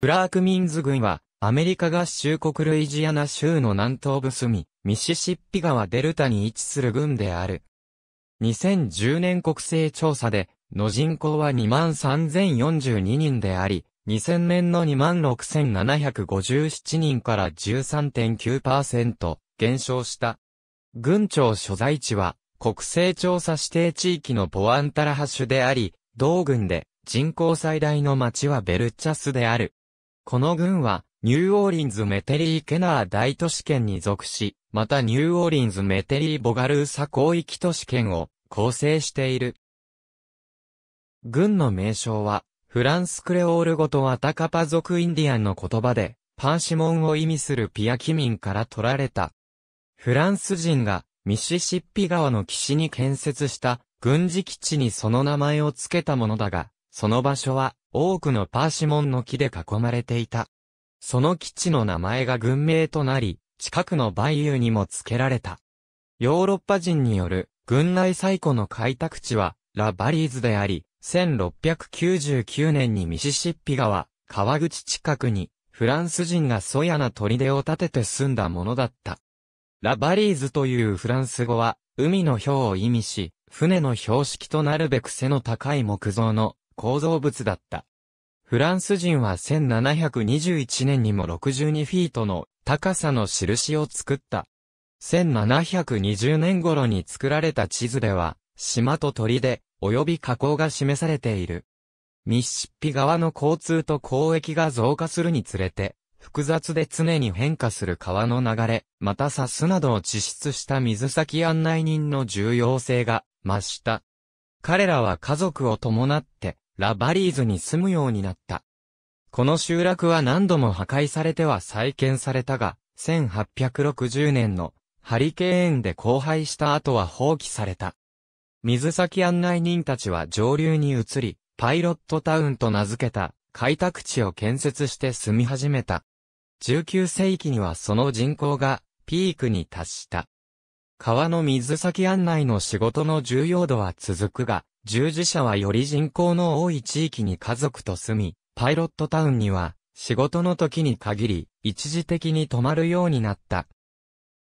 クラークミンズ軍は、アメリカ合衆国ルイジアナ州の南東部隅、ミシシッピ川デルタに位置する軍である。2010年国勢調査で、の人口は23,042人であり、2000年の26,757人から13.9%減少した。軍庁所在地は、国勢調査指定地域のポアンタラハ州であり、同軍で人口最大の町はベルチャスである。この郡は、ニューオーリンズメテリー・ケナー大都市圏に属し、またニューオーリンズメテリー・ボガルーサ広域都市圏を構成している。郡の名称は、フランスクレオール語とアタカパ族インディアンの言葉で、パンシモンを意味するピアキミンから取られた。フランス人がミシシッピ川の岸に建設した軍事基地にその名前を付けたものだが、その場所は多くのパーシモンの木で囲まれていた。その基地の名前が軍名となり、近くのバイユにも付けられた。ヨーロッパ人による軍内最古の開拓地はラ・バリーズであり、1699年にミシシッピ川、川口近くにフランス人がソヤな砦を建てて住んだものだった。ラバリーズというフランス語は、海の表を意味し、船の標識となるべく背の高い木造の構造物だった。フランス人は1721年にも62フィートの高さの印を作った。1720年頃に作られた地図では、島と鳥で、及び河口が示されている。ミシシッピ川の交通と交易が増加するにつれて、複雑で常に変化する川の流れ、また砂スなどを地質した水先案内人の重要性が増した。彼らは家族を伴ってラ・バリーズに住むようになった。この集落は何度も破壊されては再建されたが、1860年のハリケーンで荒廃した後は放棄された。水先案内人たちは上流に移り、パイロットタウンと名付けた開拓地を建設して住み始めた。19世紀にはその人口がピークに達した。川の水先案内の仕事の重要度は続くが、従事者はより人口の多い地域に家族と住み、パイロットタウンには仕事の時に限り一時的に泊まるようになった。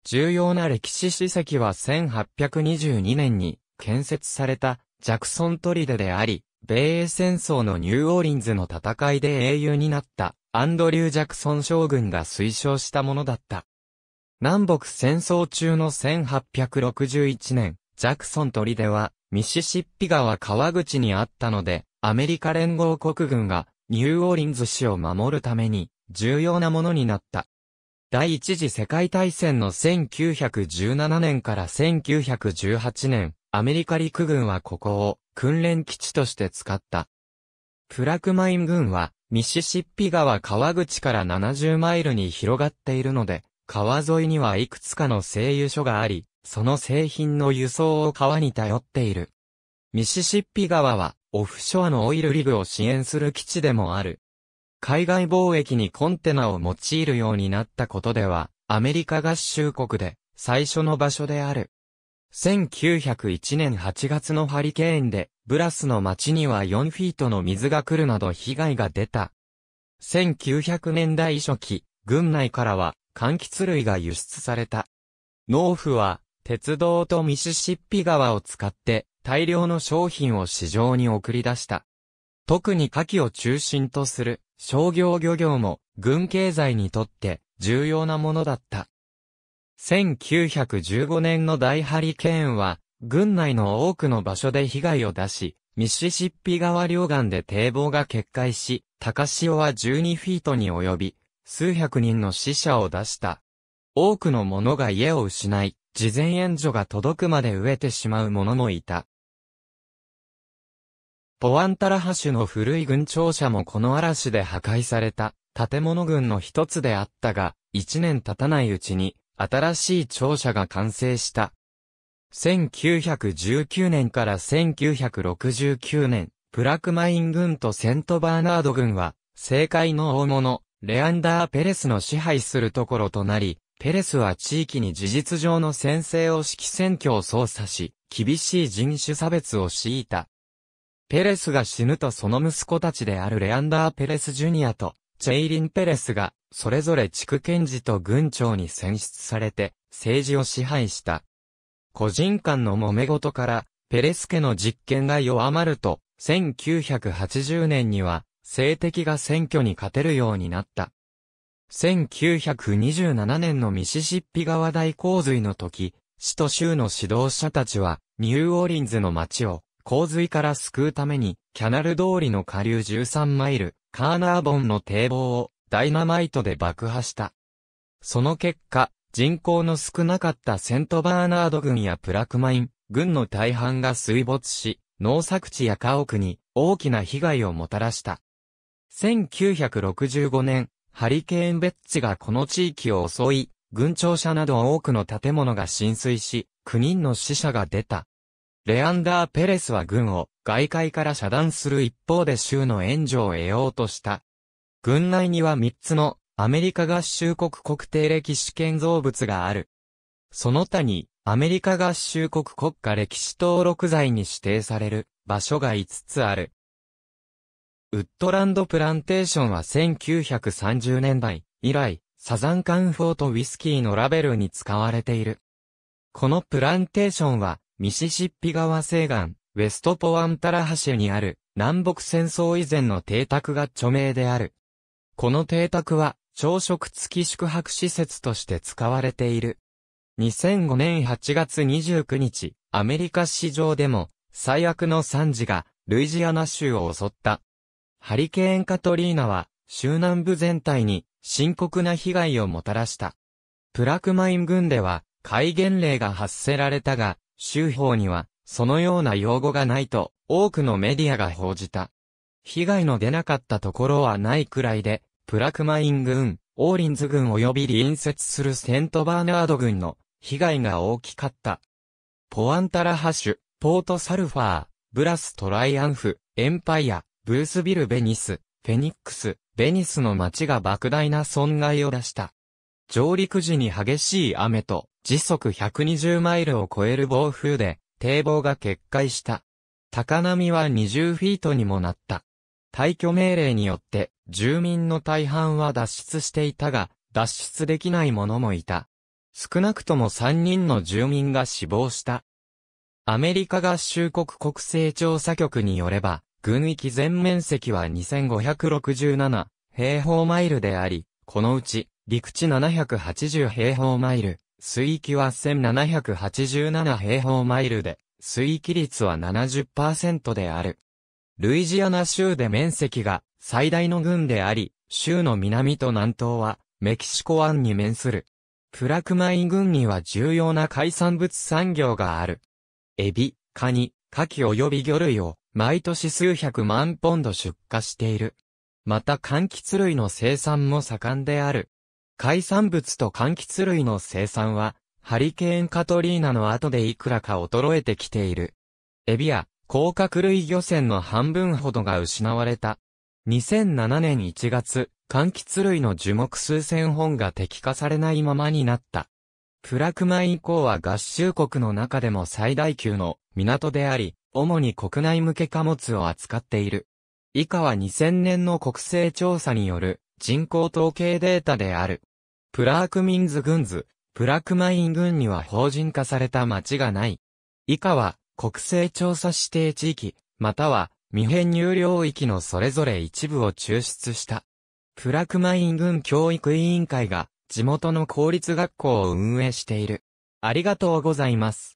重要な歴史史跡は1822年に建設されたジャクソン砦であり、米英戦争のニューオーリンズの戦いで英雄になったアンドリュー・ジャクソン将軍が推奨したものだった。南北戦争中の1861年、ジャクソン砦はミシシッピ川川口にあったので、アメリカ連合国軍がニューオーリンズ市を守るために重要なものになった。第一次世界大戦の1917年から1918年、アメリカ陸軍はここを訓練基地として使った。プラクマイン軍はミシシッピ川川口から70マイルに広がっているので、川沿いにはいくつかの製油所があり、その製品の輸送を川に頼っている。ミシシッピ川は、オフショアのオイルリグを支援する基地でもある。海外貿易にコンテナを用いるようになったことでは、アメリカ合衆国で最初の場所である。1901年8月のハリケーンで、ブラスの町には4フィートの水が来るなど被害が出た。1900年代初期、軍内からは、柑橘類が輸出された。農夫は、鉄道とミシシッピ川を使って大量の商品を市場に送り出した。特に火器を中心とする商業漁業も軍経済にとって重要なものだった。1915年の大ハリケーンは軍内の多くの場所で被害を出し、ミシシッピ川両岸で堤防が決壊し、高潮は12フィートに及び、数百人の死者を出した。多くの者が家を失い、事前援助が届くまで植えてしまう者もいた。ポアンタラハ州の古い軍庁舎もこの嵐で破壊された建物群の一つであったが、一年経たないうちに新しい庁舎が完成した。1919年から1969年、プラクマイン軍とセントバーナード軍は、政界の大物、レアンダー・ペレスの支配するところとなり、ペレスは地域に事実上の先制を指揮選挙を操作し、厳しい人種差別を強いた。ペレスが死ぬとその息子たちであるレアンダー・ペレス・ジュニアと、チェイリン・ペレスが、それぞれ地区検事と軍長に選出されて、政治を支配した。個人間の揉め事から、ペレス家の実権が弱まると、1980年には、政敵が選挙に勝てるようになった。1927年のミシシッピ川大洪水の時、市と州の指導者たちは、ニューオーリンズの町を洪水から救うために、キャナル通りの下流13マイル、カーナーボンの堤防をダイナマイトで爆破した。その結果、人口の少なかったセントバーナード軍やプラクマイン、軍の大半が水没し、農作地や家屋に大きな被害をもたらした。1965年、ハリケーンベッチがこの地域を襲い、軍庁舎など多くの建物が浸水し、9人の死者が出た。レアンダー・ペレスは軍を外界から遮断する一方で州の援助を得ようとした。軍内には3つのアメリカ合衆国国定歴史建造物がある。その他にアメリカ合衆国国家歴史登録財に指定される場所が5つある。ウッドランドプランテーションは1930年代以来、サザンカンフォートウイスキーのラベルに使われている。このプランテーションは、ミシシッピ川西岸、ウェストポアンタラ橋にある、南北戦争以前の邸宅が著名である。この邸宅は、朝食付き宿泊施設として使われている。2005年8月29日、アメリカ市場でも、最悪の惨事が、ルイジアナ州を襲った。ハリケーンカトリーナは、州南部全体に深刻な被害をもたらした。プラクマイン郡では、戒厳令が発せられたが、州法には、そのような用語がないと、多くのメディアが報じた。被害の出なかったところはないくらいで、プラクマイン郡、オーリンズ郡及び隣接するセントバーナード郡の被害が大きかった。ポアンタラハシュ、ポートサルファー、ブラストライアンフ、エンパイア、ブースビル・ベニス、フェニックス、ベニスの街が莫大な損害を出した。上陸時に激しい雨と、時速120マイルを超える暴風で、堤防が決壊した。高波は20フィートにもなった。退去命令によって、住民の大半は脱出していたが、脱出できない者もいた。少なくとも3人の住民が死亡した。アメリカ合衆国国勢調査局によれば、軍域全面積は2567平方マイルであり、このうち、陸地780平方マイル、水域は1787平方マイルで、水域率は70%である。ルイジアナ州で面積が最大の軍であり、州の南と南東はメキシコ湾に面する。プラクマイン軍には重要な海産物産業がある。エビ、カニ、牡蠣及び魚類を毎年数百万ポンド出荷している。また柑橘類の生産も盛んである。海産物と柑橘類の生産は、ハリケーンカトリーナの後でいくらか衰えてきている。エビや、甲殻類漁船の半分ほどが失われた。2007年1月、柑橘類の樹木数千本が摘果されないままになった。プラクマ以降は合衆国の中でも最大級の港であり、主に国内向け貨物を扱っている。以下は2000年の国勢調査による人口統計データである。プラークミンズ軍図、プラクマイン軍には法人化された町がない。以下は国勢調査指定地域、または未編入領域のそれぞれ一部を抽出した。プラクマイン軍教育委員会が地元の公立学校を運営している。ありがとうございます。